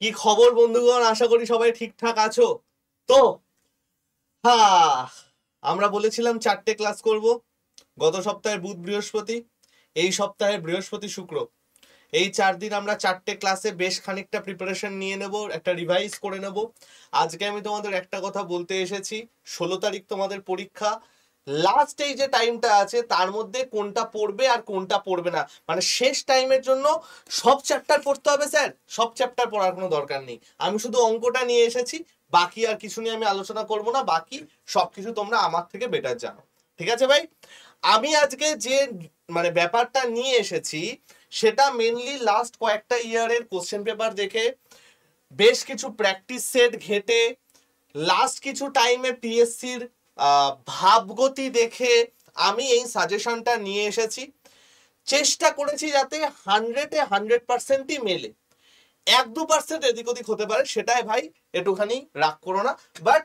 কি খবর বন্ধুগণ আশা করি সবাই ঠিকঠাক আছো তো হা আমরা বলেছিলাম চারটে ক্লাস করব গত সপ্তাহে বুধ বৃহস্পতি এই সপ্তাহে বৃহস্পতি শুক্র এই চার দিন আমরা চারটে ক্লাসে বেশ খানিকটা প্রিপারেশন নিয়ে নেব একটা রিভাইজ করে নেব আজকে আমি তোমাদের একটা কথা বলতে এসেছি ষোলো তারিখ তোমাদের পরীক্ষা লাস্ট এই যে টাইমটা আছে তার মধ্যে কোনটা পড়বে আর কোনটা পড়বে না মানে শেষ টাইমের জন্য সব চ্যাপ্টার পড়তে হবে স্যার সব চ্যাপ্টার পড়ার কোনো দরকার নেই আমি শুধু অঙ্কটা নিয়ে এসেছি বাকি আর কিছু নিয়ে আমি আলোচনা করব না বাকি সবকিছু তোমরা আমার থেকে বেটার জানো ঠিক আছে ভাই আমি আজকে যে মানে ব্যাপারটা নিয়ে এসেছি সেটা মেনলি লাস্ট কয়েকটা ইয়ারের কোশ্চেন পেপার দেখে বেশ কিছু প্র্যাকটিস সেট ঘেটে লাস্ট কিছু টাইমে পিএসসির ভাবগতি দেখে আমি এই সাজেশনটা নিয়ে এসেছি চেষ্টা করেছি যাতে হান্ড্রেডে হান্ড্রেড পার্সেন্টই মেলে এক দু পার্সেন্ট এদিক ওদিক হতে পারে সেটাই ভাই একটুখানি রাগ করো না বাট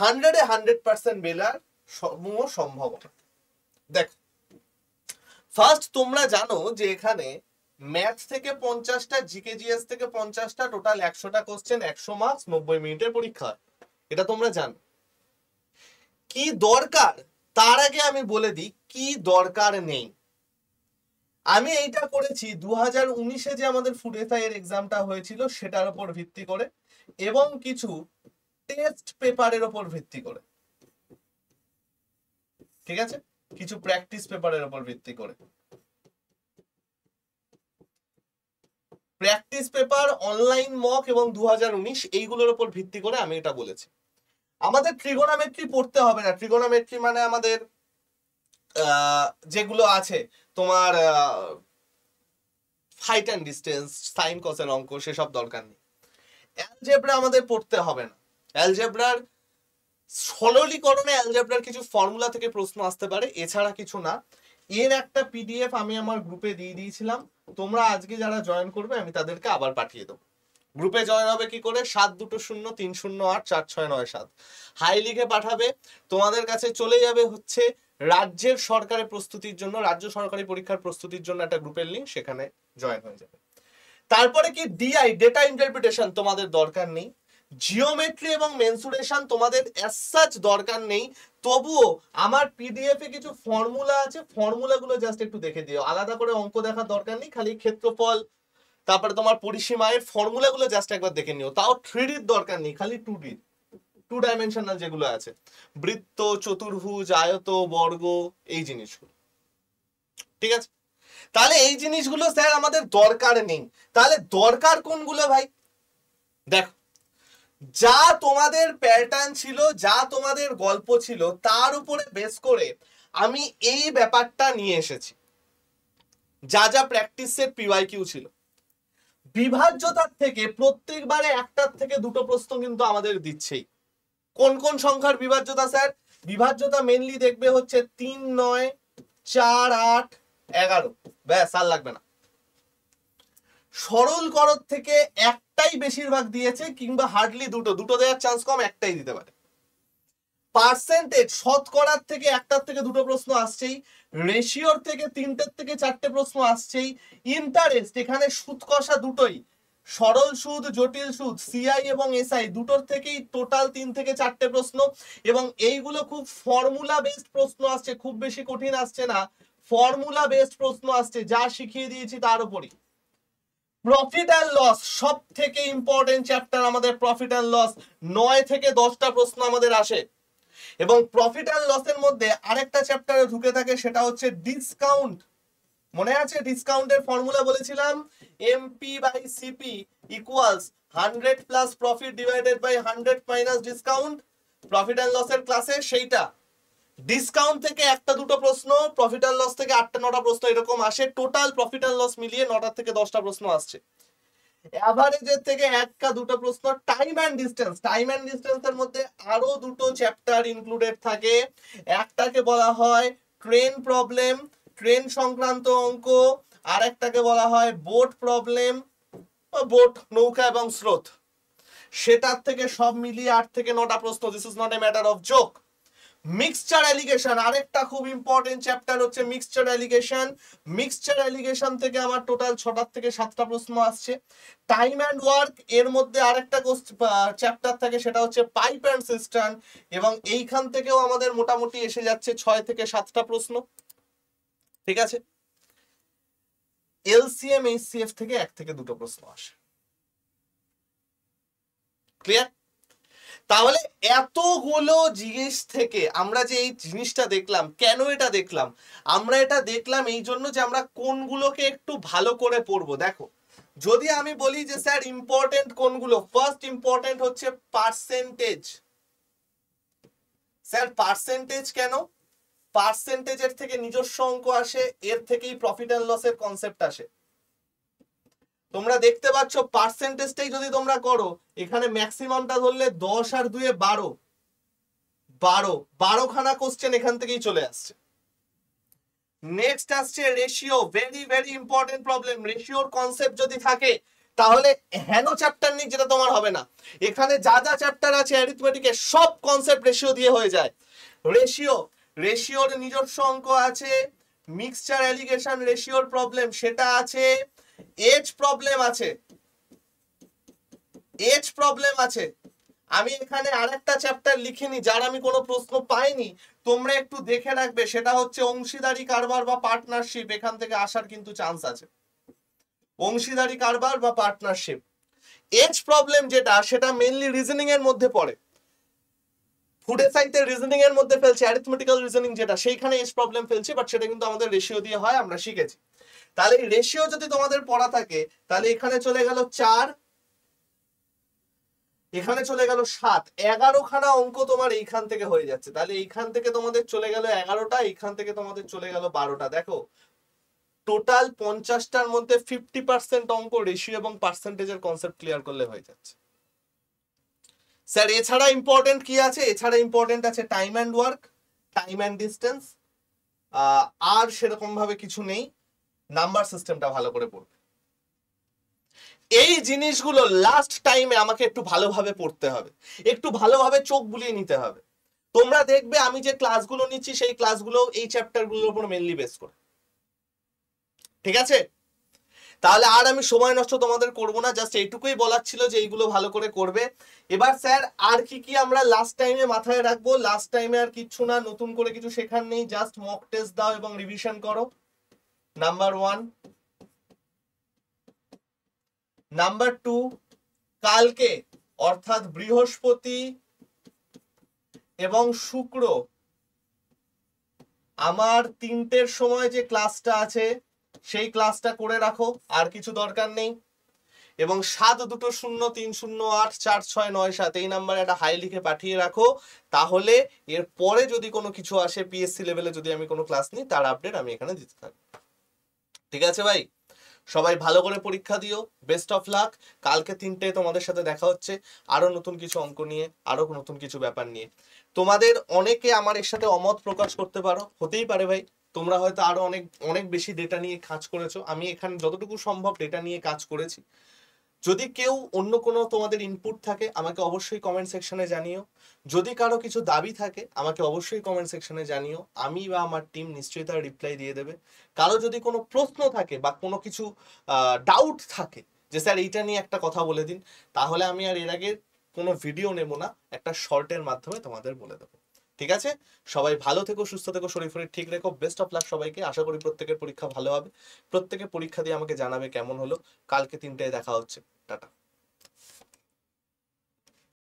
হান্ড্রেডে হান্ড্রেড পার্সেন্ট মেলার সমূহ সম্ভব দেখ ফার্স্ট তোমরা জানো যে এখানে ম্যাথ থেকে পঞ্চাশটা জিকে জিএস থেকে পঞ্চাশটা টোটাল একশোটা কোশ্চেন একশো মার্কস নব্বই মিনিটের পরীক্ষা এটা তোমরা জানো কি দরকার তার আগে আমি বলে দিই কি দরকার নেই আমি এইটা করেছি দু হাজার উনিশে যে আমাদের ফুডেসাইয়ের এক্সামটা হয়েছিল সেটার উপর ভিত্তি করে এবং কিছু টেস্ট পেপারের উপর ভিত্তি করে ঠিক আছে কিছু প্র্যাকটিস পেপারের উপর ভিত্তি করে প্র্যাকটিস পেপার অনলাইন মক এবং দু এইগুলোর উপর ভিত্তি করে আমি এটা বলেছি আমাদের ত্রিগোনামেট্রি পড়তে হবে না ত্রিগোনামেট্রি মানে আমাদের যেগুলো আছে তোমার হাইট অ্যান্ড ডিস্টেন্স সাইন কসের অঙ্ক সেসব দরকার নেই অ্যালজেব্রা আমাদের পড়তে হবে না অ্যালজেব্রার সরলীকরণে অ্যালজেব্রার কিছু ফর্মুলা থেকে প্রশ্ন আসতে পারে এছাড়া কিছু না এর একটা পিডিএফ আমি আমার গ্রুপে দিয়ে দিয়েছিলাম তোমরা আজকে যারা জয়েন করবে আমি তাদেরকে আবার পাঠিয়ে দেবো গ্রুপে জয়েন হবে কি করে সাত দুটো শূন্য তিন শূন্য আট চার ছয় নয় সাত হাই লিখে পাঠাবে তোমাদের কাছে চলে যাবে হচ্ছে রাজ্যের সরকারের প্রস্তুতির জন্য রাজ্য সরকারি পরীক্ষার প্রস্তুতির জন্য একটা গ্রুপের লিঙ্ক সেখানে জয়েন হয়ে যাবে তারপরে কি ডিআই ডেটা ইন্টারপ্রিটেশন তোমাদের দরকার নেই জিওমেট্রি এবং মেনসুরেশন তোমাদের অ্যাসাচ দরকার নেই তবুও আমার পিডিএফ এ কিছু ফর্মুলা আছে ফর্মুলাগুলো জাস্ট একটু দেখে দিও আলাদা করে অঙ্ক দেখার দরকার নেই খালি ক্ষেত্রফল তারপরে তোমার পরিসীমায় ফর্মুলাগুলো জাস্ট একবার দেখে নিও তাও থ্রিডির দরকার নেই খালি টু ডি টু ডাইমেনশনাল যেগুলো আছে বৃত্ত চতুর্ভুজ আয়ত বর্গ এই জিনিসগুলো ঠিক আছে তাহলে এই জিনিসগুলো স্যার আমাদের দরকার নেই তাহলে দরকার কোনগুলো ভাই দেখো যা তোমাদের প্যাটার্ন ছিল যা তোমাদের গল্প ছিল তার উপরে বেস করে আমি এই ব্যাপারটা নিয়ে এসেছি যা যা প্র্যাকটিসের পিওয়াই কিউ ছিল বিভাজ্যতার থেকে প্রত্যেকবারে একটার থেকে দুটো প্রশ্ন কিন্তু আমাদের দিচ্ছেই কোন কোন সংখ্যার বিভাজ্যতা স্যার বিভাজ্যতা মেনলি দেখবে হচ্ছে তিন নয় চার আট এগারো ব্যাস আর লাগবে না সরল করত থেকে একটাই বেশিরভাগ দিয়েছে কিংবা হার্ডলি দুটো দুটো দেওয়ার চান্স কম একটাই দিতে পারে পার্সেন্টেজ শতকরার থেকে একটার থেকে দুটো প্রশ্ন আসছেই রেশিওর থেকে তিনটের থেকে চারটে প্রশ্ন আসছেই ইন্টারেস্ট এখানে সুদ কষা দুটোই সরল সুদ জটিল সুদ সিআই এবং এসআই দুটোর থেকেই টোটাল তিন থেকে চারটে প্রশ্ন এবং এইগুলো খুব ফর্মুলা বেসড প্রশ্ন আসছে খুব বেশি কঠিন আসছে না ফর্মুলা বেসড প্রশ্ন আসছে যা শিখিয়ে দিয়েছি তার উপরই প্রফিট অ্যান্ড লস সব থেকে ইম্পর্টেন্ট চ্যাপ্টার আমাদের প্রফিট অ্যান্ড লস নয় থেকে দশটা প্রশ্ন আমাদের আসে এবং প্রফিট আর লসের মধ্যে আরেকটা চ্যাপ্টারে ঢুকে থাকে সেটা হচ্ছে ডিসকাউন্ট মনে আছে ডিসকাউন্টের ফর্মুলা বলেছিলাম MP by CP equals hundred plus profit divided by hundred minus discount profit and লসের ক্লাসে সেইটা ডিসকাউন্ট থেকে একটা দুটো প্রশ্ন প্রফিট অ্যান্ড লস থেকে আটটা নটা প্রশ্ন এরকম আসে টোটাল প্রফিট অ্যান্ড লস মিলিয়ে নটা থেকে দশটা প্রশ্ন আসছে অ্যাভারেজের থেকে একটা দুটো প্রশ্ন time and distance time and ডিস্টেন্সের মধ্যে আরও দুটো চ্যাপ্টার ইনক্লুডেড থাকে একটাকে বলা হয় ট্রেন প্রবলেম ট্রেন সংক্রান্ত অঙ্ক আর একটাকে বলা হয় বোট প্রবলেম বোট নৌকা এবং স্রোত সেটার থেকে সব মিলিয়ে আট থেকে নটা প্রশ্ন this is not a matter of joke mixture alligation আরেকটা খুব ইম্পর্টেন্ট চ্যাপ্টার হচ্ছে মিক্সচার অ্যালিগেশন মিক্সচার অ্যালিগেশন থেকে আমার টোটাল ছটার থেকে সাতটা প্রশ্ন আসছে টাইম অ্যান্ড ওয়ার্ক এর মধ্যে আরেকটা চ্যাপ্টার থাকে সেটা হচ্ছে পাইপ অ্যান্ড সিস্টার্ন এবং এইখান থেকেও আমাদের মোটামুটি এসে যাচ্ছে ছয় থেকে সাতটা প্রশ্ন ঠিক আছে এলসিএম এইচসিএফ থেকে এক থেকে দুটো প্রশ্ন আসে ক্লিয়ার তাহলে এতগুলো জিনিস থেকে আমরা যে এই জিনিসটা দেখলাম কেন এটা দেখলাম আমরা এটা দেখলাম এই জন্য যে আমরা কোনগুলোকে একটু ভালো করে পড়বো দেখো যদি আমি বলি যে স্যার ইম্পর্টেন্ট কোনগুলো ফার্স্ট ইম্পর্টেন্ট হচ্ছে পার্সেন্টেজ স্যার পার্সেন্টেজ কেন পার্সেন্টেজের থেকে নিজস্ব অঙ্ক আসে এর থেকেই প্রফিট অ্যান্ড লসের কনসেপ্ট আসে তোমরা দেখতে পাচ্ছ পার্সেন্টেজটাই যদি তোমরা করো এখানে ম্যাক্সিমামটা ধরলে দশ আর দুয়ে বারো বারো বারোখানা কোশ্চেন এখান থেকেই চলে আসছে নেক্সট আসছে ratio very very important problem রেশিওর কনসেপ্ট যদি থাকে তাহলে হেন চ্যাপ্টার নিয়ে যেটা তোমার হবে না এখানে যা যা চ্যাপ্টার আছে অ্যারিথমেটিকের সব কনসেপ্ট রেশিও দিয়ে হয়ে যায় রেশিও রেশিওর নিজস্ব অঙ্ক আছে মিক্সচার অ্যালিগেশন রেশিওর প্রবলেম সেটা আছে এজ প্রবলেম আছে এজ প্রবলেম আছে আমি এখানে আর চ্যাপ্টার লিখিনি যার আমি কোনো প্রশ্ন পাইনি তোমরা একটু দেখে রাখবে সেটা হচ্ছে অংশীদারি কারবার বা পার্টনারশিপ এখান থেকে আসার কিন্তু চান্স আছে অংশীদারি কারবার বা পার্টনারশিপ এজ প্রবলেম যেটা সেটা মেনলি রিজনিং এর মধ্যে পড়ে ফুডে সাইতে রিজনিং এর মধ্যে ফেলছে অ্যারিথমেটিক্যাল রিজনিং যেটা সেইখানে এজ প্রবলেম ফেলছে বাট সেটা কিন্তু আমাদের রেশিও দিয়ে হয় আমরা শিখেছি তাহলে রেশিও যদি তোমাদের পড়া থাকে তাহলে এখানে চলে গেল চার এখানে চলে গেল সাত এগারোখানা অঙ্ক তোমার এইখান থেকে হয়ে যাচ্ছে তাহলে এইখান থেকে তোমাদের চলে গেল এগারোটা এইখান থেকে তোমাদের চলে গেল বারোটা দেখো টোটাল পঞ্চাশটার মধ্যে ফিফটি পার্সেন্ট অঙ্ক রেশিও এবং পার্সেন্টেজের কনসেপ্ট ক্লিয়ার করলে হয়ে যাচ্ছে স্যার এছাড়া ইম্পর্টেন্ট কি আছে এছাড়া ইম্পর্টেন্ট আছে time and work time and distance আর সেরকম ভাবে কিছু নেই নাম্বার সিস্টেমটা ভালো করে পড়বে এই জিনিসগুলো লাস্ট টাইমে আমাকে একটু ভালোভাবে পড়তে হবে একটু ভালোভাবে চোখ বুলিয়ে নিতে হবে তোমরা দেখবে আমি যে ক্লাসগুলো নিচ্ছি সেই ক্লাসগুলো এই চ্যাপ্টারগুলোর উপর মেনলি বেস করে ঠিক আছে তাহলে আর আমি সময় নষ্ট তোমাদের করব না জাস্ট এইটুকুই বলার ছিল যে এইগুলো ভালো করে করবে এবার স্যার আর কি কি আমরা লাস্ট টাইমে মাথায় রাখবো লাস্ট টাইমে আর কিছু না নতুন করে কিছু শেখার নেই জাস্ট মক টেস্ট দাও এবং রিভিশন করো নাম্বার ওয়ান নাম্বার টু কালকে অর্থাৎ বৃহস্পতি এবং শুক্র আমার তিনটের সময় যে ক্লাসটা আছে সেই ক্লাসটা করে রাখো আর কিছু দরকার নেই এবং সাত দুটো শূন্য তিন শূন্য আট চার ছয় নয় সাত এই নাম্বারে একটা হাই লিখে পাঠিয়ে রাখো তাহলে এর পরে যদি কোনো কিছু আসে পিএসসি লেভেলে যদি আমি কোনো ক্লাস নিই তার আপডেট আমি এখানে দিতে থাকবো ঠিক আছে ভাই সবাই ভালো করে পরীক্ষা দিও বেস্ট অফ লাক কালকে তিনটে তোমাদের সাথে দেখা হচ্ছে আরও নতুন কিছু অঙ্ক নিয়ে আরও নতুন কিছু ব্যাপার নিয়ে তোমাদের অনেকে আমার এর সাথে অমত প্রকাশ করতে পারো হতেই পারে ভাই তোমরা হয়তো আরও অনেক অনেক বেশি ডেটা নিয়ে কাজ করেছো আমি এখানে যতটুকু সম্ভব ডেটা নিয়ে কাজ করেছি যদি কেউ অন্য কোনো তোমাদের ইনপুট থাকে আমাকে অবশ্যই কমেন্ট সেকশনে জানিও যদি কারো কিছু দাবি থাকে আমাকে অবশ্যই কমেন্ট সেকশনে জানিও আমি বা আমার টিম নিশ্চয়ই তার রিপ্লাই দিয়ে দেবে কারো যদি কোনো প্রশ্ন থাকে বা কোনো কিছু ডাউট থাকে যে স্যার এইটা নিয়ে একটা কথা বলে দিন তাহলে আমি আর এর আগে কোনো ভিডিও নেব না একটা শর্টের মাধ্যমে তোমাদের বলে দেবো ঠিক আছে সবাই ভালো থেকো সুস্থ থেকো শরীর ফরির ঠিক রেখো বেস্ট অফ লাক সবাইকে আশা করি প্রত্যেকের পরীক্ষা ভালো হবে প্রত্যেকের পরীক্ষা দিয়ে আমাকে জানাবে কেমন হলো কালকে তিনটায় দেখা হচ্ছে টাটা